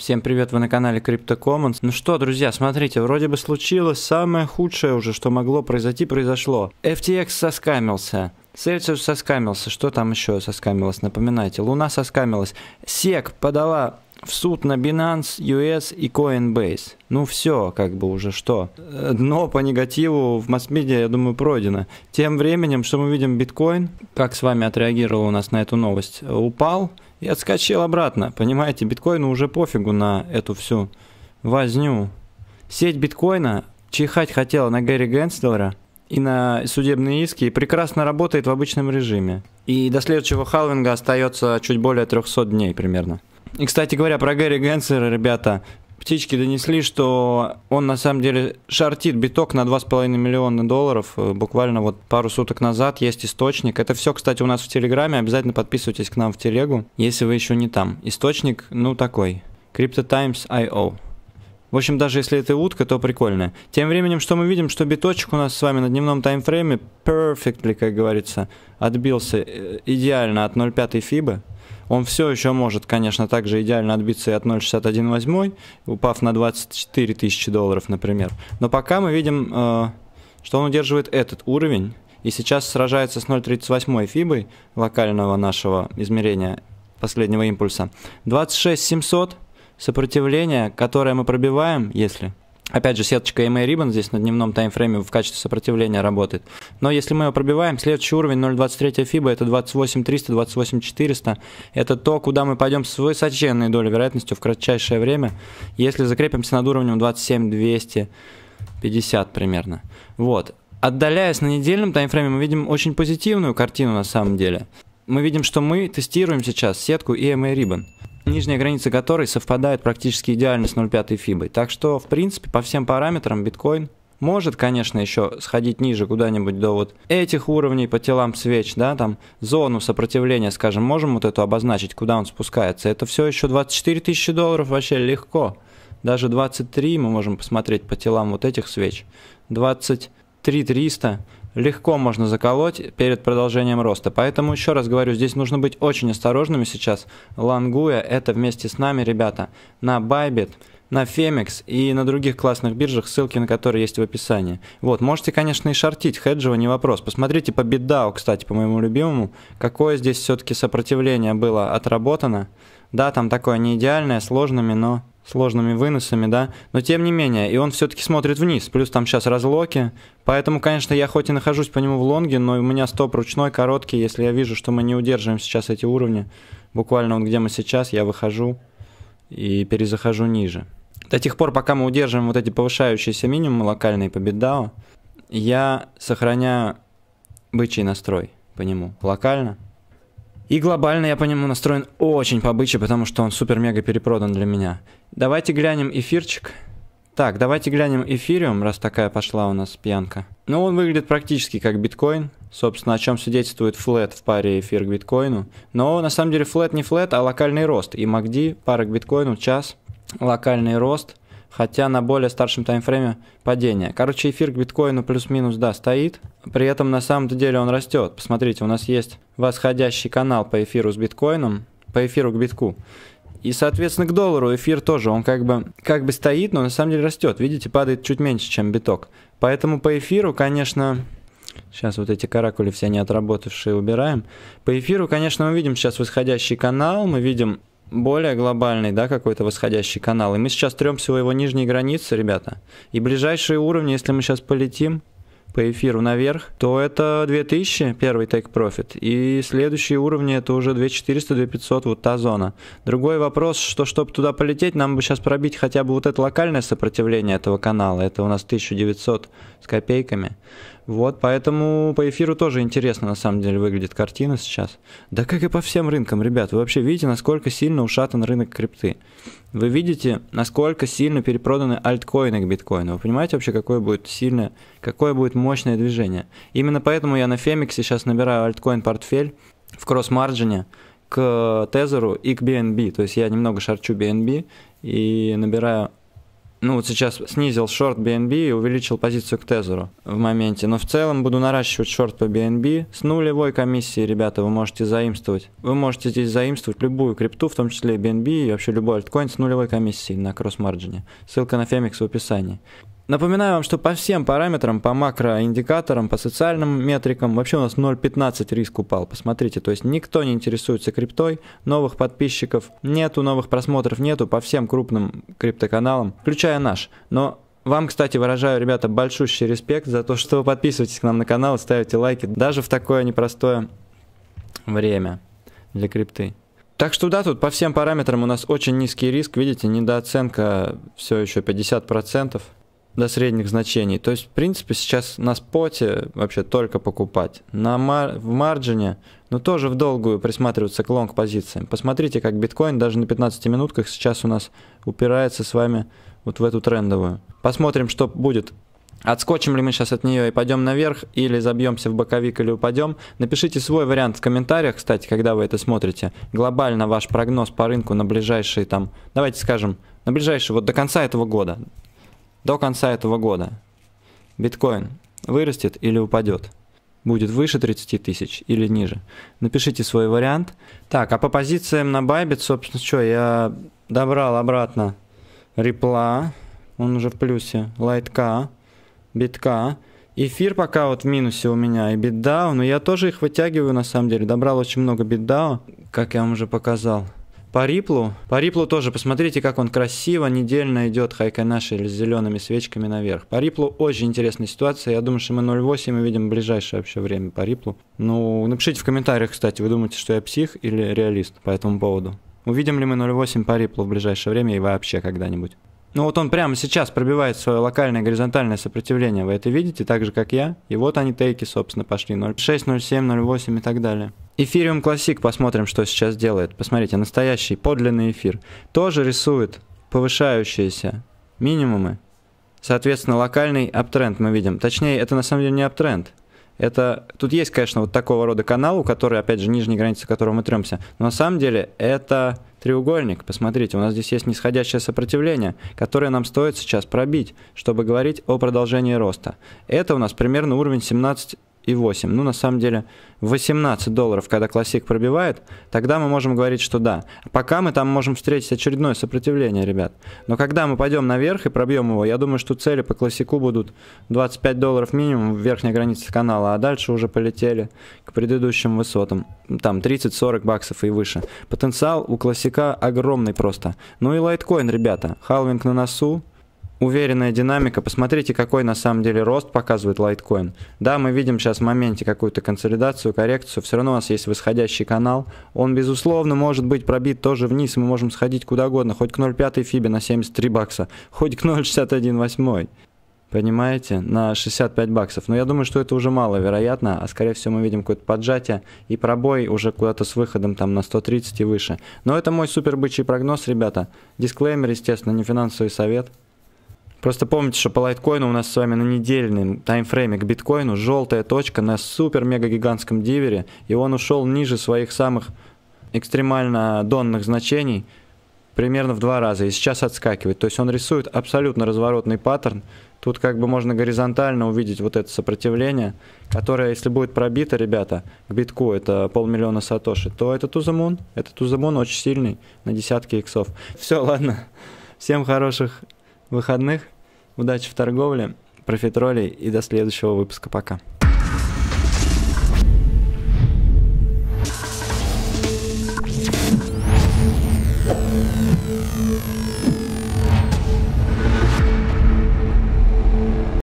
Всем привет, вы на канале Crypto Commons. Ну что, друзья, смотрите, вроде бы случилось самое худшее уже, что могло произойти, произошло. FTX соскамился. Цельсиус соскамился, что там еще соскамилось, напоминайте. Луна соскамилась. Сек подала в суд на Binance, US и Coinbase. Ну все, как бы уже что. Дно по негативу в масс-медиа, я думаю, пройдено. Тем временем, что мы видим, биткоин, как с вами отреагировал у нас на эту новость, упал и отскочил обратно. Понимаете, биткоину уже пофигу на эту всю возню. Сеть биткоина чихать хотела на Гэри Генслера и на судебные иски и прекрасно работает в обычном режиме. И до следующего халвинга остается чуть более 300 дней примерно. И, кстати говоря, про Гэри Генсера, ребята, птички донесли, что он на самом деле шортит биток на 2,5 миллиона долларов э, буквально вот пару суток назад, есть источник. Это все, кстати, у нас в Телеграме, обязательно подписывайтесь к нам в Телегу, если вы еще не там. Источник, ну, такой, CryptoTimes.io. В общем, даже если это утка, то прикольная. Тем временем, что мы видим, что биточек у нас с вами на дневном таймфрейме perfectly, как говорится, отбился э, идеально от 0,5 фибы. Он все еще может, конечно, также идеально отбиться и от 0.618, упав на 24 тысячи долларов, например. Но пока мы видим, э, что он удерживает этот уровень, и сейчас сражается с 0.38 фибой локального нашего измерения последнего импульса. 26 700 сопротивление, которое мы пробиваем, если Опять же, сеточка EMA Ribbon здесь на дневном таймфрейме в качестве сопротивления работает. Но если мы ее пробиваем, следующий уровень 0.23 FIBA это 28300, 28400. Это то, куда мы пойдем с высоченной долей вероятностью в кратчайшее время, если закрепимся над уровнем 27250 примерно. Вот. Отдаляясь на недельном таймфрейме, мы видим очень позитивную картину на самом деле. Мы видим, что мы тестируем сейчас сетку EMA Ribbon нижняя граница которой совпадает практически идеально с 0.5 фибой. Так что, в принципе, по всем параметрам биткоин может, конечно, еще сходить ниже куда-нибудь до вот этих уровней по телам свеч, да, там зону сопротивления, скажем, можем вот эту обозначить, куда он спускается. Это все еще 24 тысячи долларов вообще легко. Даже 23 мы можем посмотреть по телам вот этих свеч. 20 3300 легко можно заколоть перед продолжением роста. Поэтому еще раз говорю, здесь нужно быть очень осторожными сейчас. Лангуя это вместе с нами, ребята, на Bybit на Femex и на других классных биржах, ссылки на которые есть в описании. Вот, можете, конечно, и шортить хеджево, не вопрос. Посмотрите по BitDAO, кстати, по моему любимому, какое здесь все-таки сопротивление было отработано. Да, там такое не идеальное, сложными, но сложными выносами, да, но тем не менее, и он все-таки смотрит вниз, плюс там сейчас разлоки, поэтому, конечно, я хоть и нахожусь по нему в лонге, но у меня стоп ручной короткий, если я вижу, что мы не удерживаем сейчас эти уровни, буквально вот где мы сейчас, я выхожу и перезахожу ниже. До тех пор, пока мы удерживаем вот эти повышающиеся минимумы локальные по битдау, я сохраняю бычий настрой по нему локально. И глобально я по нему настроен очень по побыче, потому что он супер-мега перепродан для меня. Давайте глянем эфирчик. Так, давайте глянем эфириум, раз такая пошла у нас пьянка. Ну, он выглядит практически как биткоин. Собственно, о чем свидетельствует флет в паре эфир к биткоину. Но на самом деле флет не флет, а локальный рост. И MACD, пара к биткоину, час локальный рост, хотя на более старшем таймфрейме падение. Короче, эфир к биткоину плюс-минус, да, стоит. При этом на самом-то деле он растет. Посмотрите, у нас есть восходящий канал по эфиру с биткоином, по эфиру к битку. И, соответственно, к доллару эфир тоже, он как бы, как бы стоит, но на самом деле растет. Видите, падает чуть меньше, чем биток. Поэтому по эфиру, конечно, сейчас вот эти каракули все не отработавшие убираем. По эфиру, конечно, мы видим сейчас восходящий канал, мы видим более глобальный, да, какой-то восходящий канал. И мы сейчас трёмся у его нижней границы, ребята. И ближайшие уровни, если мы сейчас полетим по эфиру наверх, то это 2000, первый take profit. И следующие уровни это уже 2400, 2500, вот та зона. Другой вопрос, что чтобы туда полететь, нам бы сейчас пробить хотя бы вот это локальное сопротивление этого канала. Это у нас 1900 с копейками. Вот, поэтому по эфиру тоже интересно на самом деле выглядит картина сейчас. Да как и по всем рынкам, ребят, вы вообще видите, насколько сильно ушатан рынок крипты. Вы видите, насколько сильно перепроданы альткоины к биткоину. Вы понимаете вообще, какое будет сильное, какое будет мощное движение. Именно поэтому я на Фемиксе сейчас набираю альткоин портфель в кросс-марджине к тезеру и к BNB. То есть я немного шарчу BNB и набираю ну вот сейчас снизил шорт BNB и увеличил позицию к тезеру в моменте. Но в целом буду наращивать шорт по BNB с нулевой комиссией, ребята, вы можете заимствовать. Вы можете здесь заимствовать любую крипту, в том числе BNB и вообще любой альткоин с нулевой комиссией на кросс-марджине. Ссылка на Фемикс в описании. Напоминаю вам, что по всем параметрам, по макроиндикаторам, по социальным метрикам, вообще у нас 0.15 риск упал, посмотрите. То есть никто не интересуется криптой, новых подписчиков нету, новых просмотров нету по всем крупным криптоканалам, включая наш. Но вам, кстати, выражаю, ребята, большущий респект за то, что вы подписываетесь к нам на канал и ставите лайки даже в такое непростое время для крипты. Так что да, тут по всем параметрам у нас очень низкий риск, видите, недооценка все еще 50% до средних значений. То есть, в принципе, сейчас на споте вообще только покупать. На мар... В марджине, но ну, тоже в долгую присматриваться к лонг-позициям. Посмотрите, как биткоин даже на 15 минутках сейчас у нас упирается с вами вот в эту трендовую. Посмотрим, что будет. Отскочим ли мы сейчас от нее и пойдем наверх, или забьемся в боковик, или упадем? Напишите свой вариант в комментариях, кстати, когда вы это смотрите. Глобально ваш прогноз по рынку на ближайшие там, давайте скажем, на ближайшие вот до конца этого года до конца этого года. Биткоин вырастет или упадет? Будет выше 30 тысяч или ниже? Напишите свой вариант. Так, а по позициям на Байбит, собственно, что, я добрал обратно Репла, он уже в плюсе, Лайтка, Битка. Эфир пока вот в минусе у меня и битдау, но я тоже их вытягиваю на самом деле. Добрал очень много битдау, как я вам уже показал по Риплу. По Риплу тоже посмотрите, как он красиво недельно идет хайкой нашей с зелеными свечками наверх. По Риплу очень интересная ситуация. Я думаю, что мы 0.8 увидим в ближайшее вообще время по Риплу. Ну, напишите в комментариях, кстати, вы думаете, что я псих или реалист по этому поводу. Увидим ли мы 0.8 по Риплу в ближайшее время и вообще когда-нибудь. Ну вот он прямо сейчас пробивает свое локальное горизонтальное сопротивление, вы это видите, так же как я. И вот они тейки, собственно, пошли 0.6, 0.7, 0.8 и так далее. Эфириум Classic, посмотрим, что сейчас делает. Посмотрите, настоящий, подлинный эфир. Тоже рисует повышающиеся минимумы. Соответственно, локальный аптренд мы видим. Точнее, это на самом деле не аптренд. Это, тут есть, конечно, вот такого рода канал, у которого, опять же, нижняя граница, которого мы трёмся. Но на самом деле это Треугольник, посмотрите, у нас здесь есть нисходящее сопротивление, которое нам стоит сейчас пробить, чтобы говорить о продолжении роста. Это у нас примерно уровень 17 и 8. Ну, на самом деле, 18 долларов, когда классик пробивает, тогда мы можем говорить, что да. Пока мы там можем встретить очередное сопротивление, ребят. Но когда мы пойдем наверх и пробьем его, я думаю, что цели по классику будут 25 долларов минимум в верхней границе канала, а дальше уже полетели к предыдущим высотам. Там 30-40 баксов и выше. Потенциал у классика огромный просто. Ну и лайткоин, ребята. Халвинг на носу, уверенная динамика. Посмотрите, какой на самом деле рост показывает лайткоин. Да, мы видим сейчас в моменте какую-то консолидацию, коррекцию. Все равно у нас есть восходящий канал. Он, безусловно, может быть пробит тоже вниз. Мы можем сходить куда угодно. Хоть к 0,5 фибе на 73 бакса. Хоть к 0,61,8. Понимаете? На 65 баксов. Но я думаю, что это уже маловероятно, а скорее всего мы видим какое-то поджатие и пробой уже куда-то с выходом там на 130 и выше. Но это мой супер бычий прогноз, ребята. Дисклеймер, естественно, не финансовый совет. Просто помните, что по лайткоину у нас с вами на недельном таймфрейме к биткоину желтая точка на супер-мега-гигантском дивере, и он ушел ниже своих самых экстремально донных значений примерно в два раза, и сейчас отскакивает. То есть он рисует абсолютно разворотный паттерн. Тут как бы можно горизонтально увидеть вот это сопротивление, которое, если будет пробито, ребята, к битку, это полмиллиона сатоши, то это тузамон, это тузамон очень сильный на десятки иксов. Все, ладно, всем хороших выходных, удачи в торговле, профитролей и до следующего выпуска. Пока.